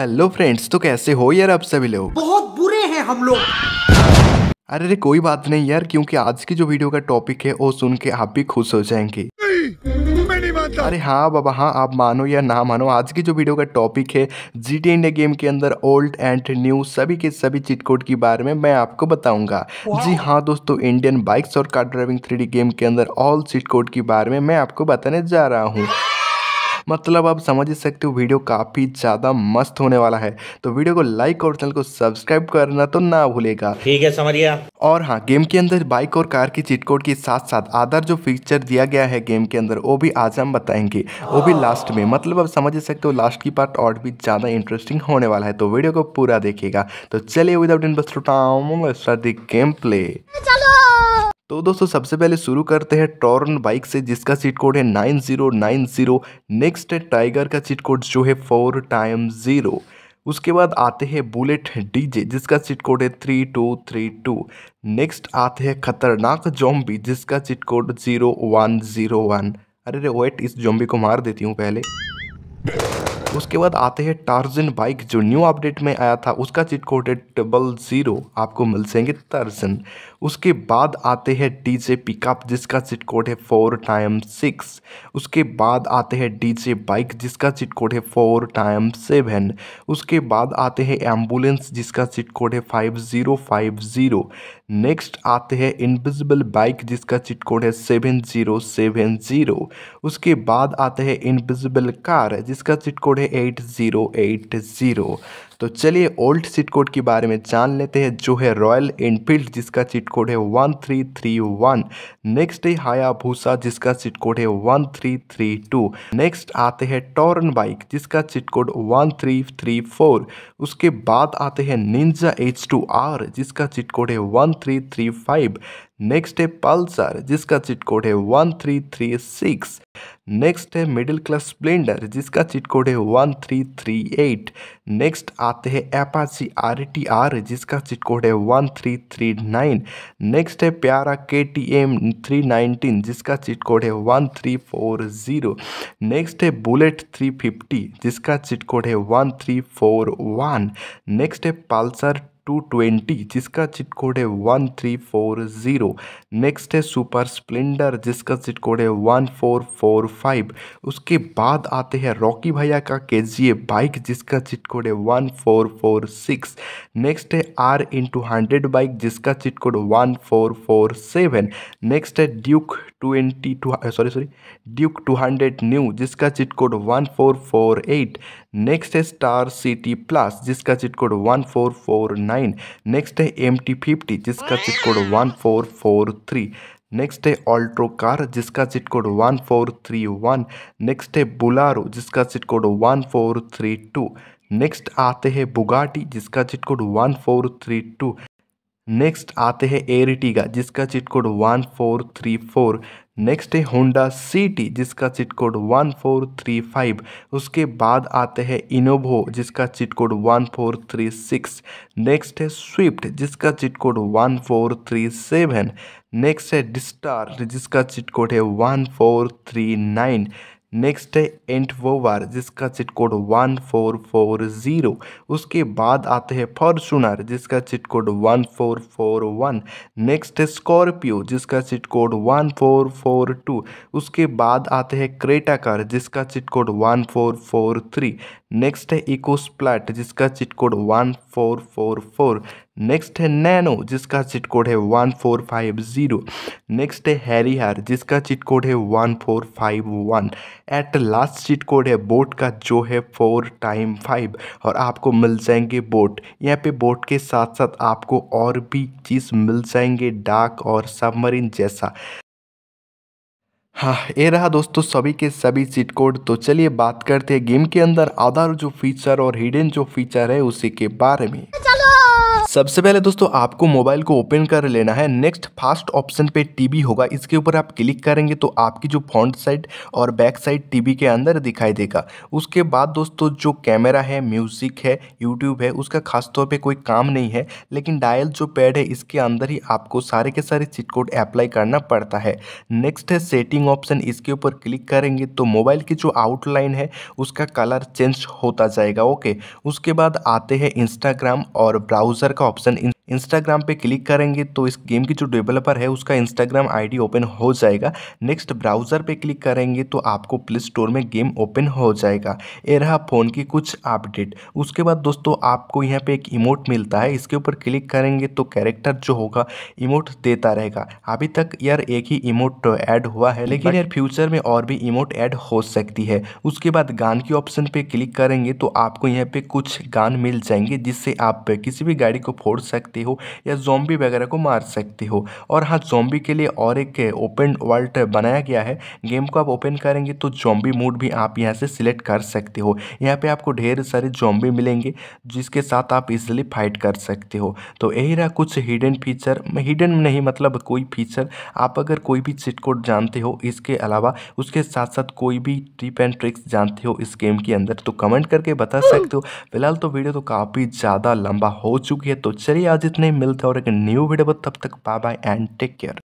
hello friends तो कैसे हो यार आप सभी लोग बहुत बुरे हैं हम लोग अरे अरे कोई बात नहीं यार क्योंकि आज की जो वीडियो का टॉपिक है वो सुन के आप भी खुश हो जाएंगे अरे हाँ बाबा हाँ आप मानो या ना मानो आज की जो वीडियो का टॉपिक है जी टी इंडिया गेम के अंदर ओल्ड एंड न्यू सभी के सभी चिट कोड के बारे में मैं आपको बताऊंगा जी हाँ दोस्तों इंडियन बाइक्स और कार ड्राइविंग थ्री गेम के अंदर ऑल चिट कोड के बारे में मैं आपको बताने जा रहा हूँ मतलब आप समझ ही सकते हो वीडियो काफ़ी ज़्यादा मस्त होने वाला है तो वीडियो को लाइक और चैनल को सब्सक्राइब करना तो ना भूलेगा ठीक है समझ और हाँ गेम के अंदर बाइक और कार की चिटकोट के साथ साथ आधार जो फीचर दिया गया है गेम के अंदर वो भी आज हम बताएंगे वो भी लास्ट में मतलब आप समझ सकते हो लास्ट की पार्ट और भी ज़्यादा इंटरेस्टिंग होने वाला है तो वीडियो को पूरा देखेगा तो चलिए विदाउट इन बस स्टार्ट गेम प्ले चलो तो दोस्तों सबसे पहले शुरू करते हैं टॉर्न बाइक से जिसका सीट कोड है nine zero nine zero next है टाइगर का सीट कोड जो है फोर टाइम ज़ीरो उसके बाद आते हैं बुलेट डीजे जिसका सीट कोड है three two three two next आते हैं खतरनाक जॉम्बी जिसका cheat code zero one zero one अरे रे वेट इस जॉम्बी को मार देती हूँ पहले उसके बाद आते हैं टार्जन बाइक जो न्यू अपडेट में आया था उसका चिट कोड है डबल ज़ीरो आपको मिल जाएंगे टार्जन उसके बाद आते हैं डी जे पिकअप जिसका चिट कोड है फोर टाइम सिक्स उसके बाद आते हैं डी जे बाइक जिसका चिट कोड है फोर टाइम सेवन उसके बाद आते हैं एम्बुलेंस जिसका सिट कोड है five zero five zero next आते हैं इनविजिबल बाइक जिसका चिट कोड है सेवन ज़ीरो सेवन ज़ीरो उसके बाद आते हैं इनविजिबल कार जिसका चिट कोड है एट ज़ीरो एट ज़ीरो तो चलिए ओल्ड चिट कोड के बारे में जान लेते हैं जो है रॉयल एनफील्ड जिसका चिट कोड है one three three one next है हायाभूसा जिसका चिट कोड है one three three two next आते हैं टॉर्न बाइक जिसका cheat code one three three four उसके बाद आते हैं निंजा एच टू आर जिसका चिट कोड है one three three five next है पल्सर जिसका चिट कोड है one three three six next है मिडिल क्लास स्प्लेंडर जिसका चिट कोड है one three three eight next आते हैं एपाची आर टी आर जिसका चिट कोड है one three three nine next है प्यारा K T M three nineteen जिसका चिट कोड है one three four zero next है बुलेट थ्री फिफ्टी जिसका चिट कोड है one three four one next है पल्सर टू ट्वेंटी जिसका चिट कोड है one three four zero next है super Splendor जिसका चिट कोड है वन फोर फोर फाइव उसके बाद आते हैं रॉकी भैया का के जी ए बाइक जिसका चिट कोड है one four four six next है आर इंटू हंड्रेड बाइक जिसका cheat code one four four seven next है Duke twenty two sorry sorry Duke two hundred new जिसका cheat code one four four eight next है star city plus जिसका cheat code one four four nine nine next है M T fifty जिसका cheat code one four four three next है Altroz car जिसका cheat code one four three one next है Bolero जिसका cheat code one four three two next आते हैं Bugatti जिसका cheat code one four three two next आते हैं Ertiga जिसका cheat code one four three four next है Honda City जिसका cheat code one four three five उसके बाद आते हैं इनोवो जिसका cheat code one four three six next है स्विफ्ट जिसका cheat code one four three seven next है डिस्टार जिसका चिट कोड है one four three nine next है एंट वार जिसका cheat code one four four zero उसके बाद आते हैं फॉर्चूनर जिसका cheat code one four four one next है स्कॉर्पियो जिसका cheat code one four four two उसके बाद आते हैं क्रेटाकर जिसका cheat code one four four three next है इको स्प्लैट जिसका cheat code one four four four next है नैनो जिसका चिट कोड है one four five zero next है हार जिसका चिट कोड है one four five one eight last cheat code है बोट का जो है फोर टाइम फाइव और आपको मिल जाएंगे बोट यहाँ पे बोट के साथ साथ आपको और भी चीज़ मिल जाएंगे डाक और सबमरीन जैसा हाँ ये रहा दोस्तों सभी के सभी चीट कोड तो चलिए बात करते हैं गेम के अंदर आधार जो फीचर और हिडन जो फीचर है उसी के बारे में सबसे पहले दोस्तों आपको मोबाइल को ओपन कर लेना है नेक्स्ट फास्ट ऑप्शन पे टीवी होगा इसके ऊपर आप क्लिक करेंगे तो आपकी जो फ्रंट साइड और बैक साइड टीवी के अंदर दिखाई देगा उसके बाद दोस्तों जो कैमरा है म्यूज़िक है यूट्यूब है उसका खासतौर पर कोई काम नहीं है लेकिन डायल जो पैड है इसके अंदर ही आपको सारे के सारे चिट कोड अप्लाई करना पड़ता है नेक्स्ट है सेटिंग ऑप्शन इसके ऊपर क्लिक करेंगे तो मोबाइल की जो आउटलाइन है उसका कलर चेंज होता जाएगा ओके उसके बाद आते हैं इंस्टाग्राम और ब्राउज़र का option in इंस्टाग्राम पे क्लिक करेंगे तो इस गेम की जो डेवलपर है उसका इंस्टाग्राम आईडी ओपन हो जाएगा नेक्स्ट ब्राउज़र पे क्लिक करेंगे तो आपको प्ले स्टोर में गेम ओपन हो जाएगा ये रहा फ़ोन की कुछ अपडेट उसके बाद दोस्तों आपको यहाँ पे एक इमोट मिलता है इसके ऊपर क्लिक करेंगे तो कैरेक्टर जो होगा इमोट देता रहेगा अभी तक यार एक ही इमोट ऐड हुआ है लेकिन यार फ्यूचर में और भी इमोट ऐड हो सकती है उसके बाद गान की ऑप्शन पर क्लिक करेंगे तो आपको यहाँ पर कुछ गान मिल जाएंगे जिससे आप किसी भी गाड़ी को फोड़ सकते सकते हो या जोम्बी वगैरह को मार सकते हो और हाँ जोम्बी के लिए और एक ओपन वर्ल्ड बनाया गया है गेम को आप ओपन करेंगे तो जोम्बी मूड भी आप यहाँ से सिलेक्ट कर सकते हो यहाँ पे आपको ढेर सारे जोम्बी मिलेंगे जिसके साथ आप इजिली फाइट कर सकते हो तो यही रहा कुछ हिडन फीचर हिडन नहीं मतलब कोई फीचर आप अगर कोई भी चिट कोड जानते हो इसके अलावा उसके साथ साथ कोई भी टिप एंड ट्रिक्स जानते हो इस गेम के अंदर तो कमेंट करके बता सकते हो फिलहाल तो वीडियो तो काफ़ी ज़्यादा लंबा हो चुकी है तो चलिए आज इतना ही मिलते और एक न्यू वीडियो तब तक bye bye and take care